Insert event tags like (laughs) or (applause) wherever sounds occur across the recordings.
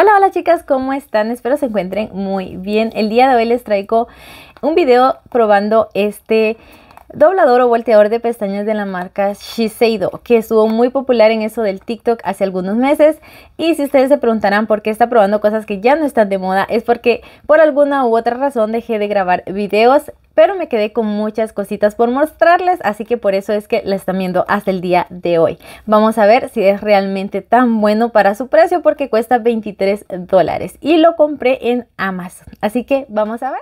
Hola, hola chicas, ¿cómo están? Espero se encuentren muy bien. El día de hoy les traigo un video probando este doblador o volteador de pestañas de la marca Shiseido, que estuvo muy popular en eso del TikTok hace algunos meses. Y si ustedes se preguntarán por qué está probando cosas que ya no están de moda, es porque por alguna u otra razón dejé de grabar videos pero me quedé con muchas cositas por mostrarles, así que por eso es que la están viendo hasta el día de hoy. Vamos a ver si es realmente tan bueno para su precio porque cuesta 23 dólares y lo compré en Amazon, así que vamos a ver.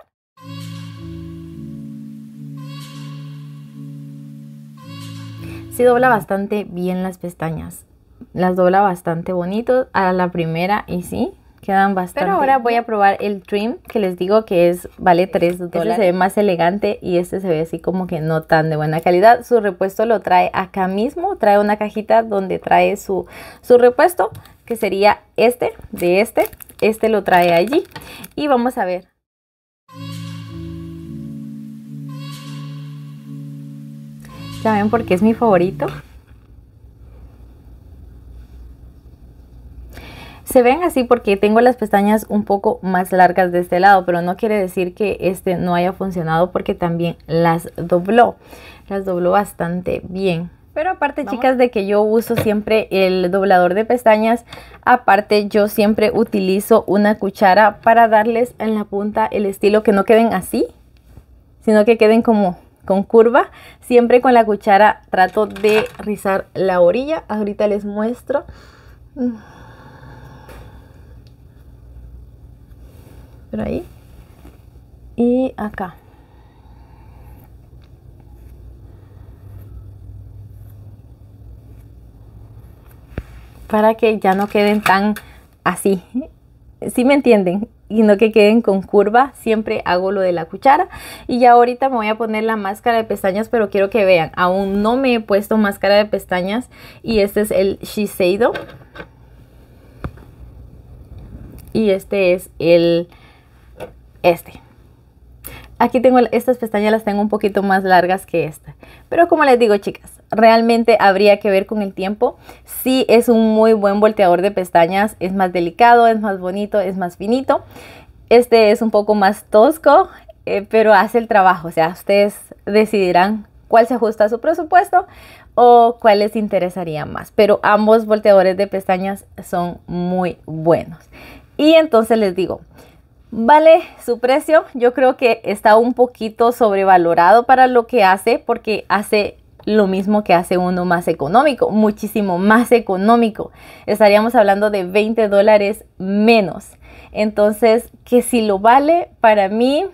Sí dobla bastante bien las pestañas, las dobla bastante bonito a la primera y sí, Quedan bastante. Pero ahora voy a probar el trim que les digo que es vale 3 dólares. se ve más elegante y este se ve así como que no tan de buena calidad. Su repuesto lo trae acá mismo. Trae una cajita donde trae su, su repuesto, que sería este, de este. Este lo trae allí. Y vamos a ver. Ya ven porque es mi favorito. se ven así porque tengo las pestañas un poco más largas de este lado, pero no quiere decir que este no haya funcionado porque también las dobló. Las dobló bastante bien. Pero aparte, chicas, de que yo uso siempre el doblador de pestañas, aparte yo siempre utilizo una cuchara para darles en la punta el estilo que no queden así, sino que queden como con curva. Siempre con la cuchara trato de rizar la orilla. Ahorita les muestro. Mm. ahí y acá para que ya no queden tan así si me entienden y no que queden con curva, siempre hago lo de la cuchara y ya ahorita me voy a poner la máscara de pestañas, pero quiero que vean, aún no me he puesto máscara de pestañas y este es el Shiseido y este es el este. Aquí tengo estas pestañas, las tengo un poquito más largas que esta. Pero como les digo, chicas, realmente habría que ver con el tiempo. si es un muy buen volteador de pestañas, es más delicado, es más bonito, es más finito. Este es un poco más tosco, eh, pero hace el trabajo. O sea, ustedes decidirán cuál se ajusta a su presupuesto o cuál les interesaría más. Pero ambos volteadores de pestañas son muy buenos. Y entonces les digo, vale su precio. Yo creo que está un poquito sobrevalorado para lo que hace porque hace lo mismo que hace uno más económico, muchísimo más económico. Estaríamos hablando de 20 dólares menos. Entonces, que si lo vale, para mí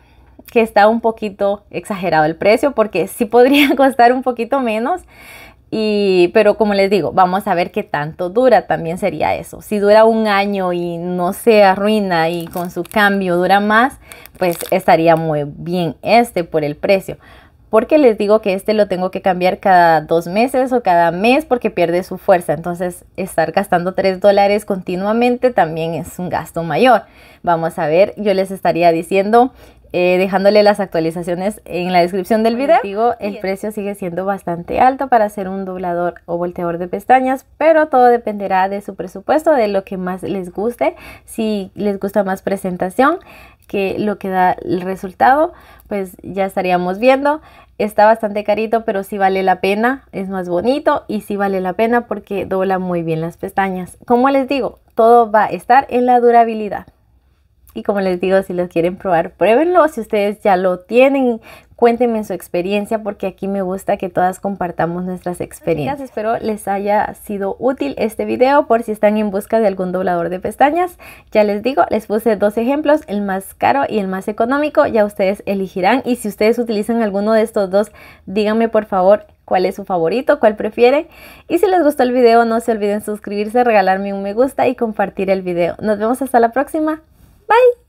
que está un poquito exagerado el precio porque sí podría (laughs) costar un poquito menos, y, pero como les digo, vamos a ver qué tanto dura también sería eso. Si dura un año y no se arruina y con su cambio dura más, pues estaría muy bien este por el precio. Porque les digo que este lo tengo que cambiar cada dos meses o cada mes porque pierde su fuerza. Entonces estar gastando tres dólares continuamente también es un gasto mayor. Vamos a ver, yo les estaría diciendo eh, dejándole las actualizaciones en la descripción del video. Digo, el precio sigue siendo bastante alto para hacer un doblador o volteador de pestañas, pero todo dependerá de su presupuesto, de lo que más les guste. Si les gusta más presentación que lo que da el resultado, pues ya estaríamos viendo. Está bastante carito, pero sí vale la pena, es más bonito y sí vale la pena porque dobla muy bien las pestañas. Como les digo, todo va a estar en la durabilidad. Y como les digo, si los quieren probar, pruébenlo. Si ustedes ya lo tienen, cuéntenme su experiencia porque aquí me gusta que todas compartamos nuestras experiencias. Espero les haya sido útil este video por si están en busca de algún doblador de pestañas. Ya les digo, les puse dos ejemplos, el más caro y el más económico. Ya ustedes elegirán y si ustedes utilizan alguno de estos dos, díganme por favor cuál es su favorito, cuál prefiere Y si les gustó el video, no se olviden suscribirse, regalarme un me gusta y compartir el video. Nos vemos hasta la próxima. Bye.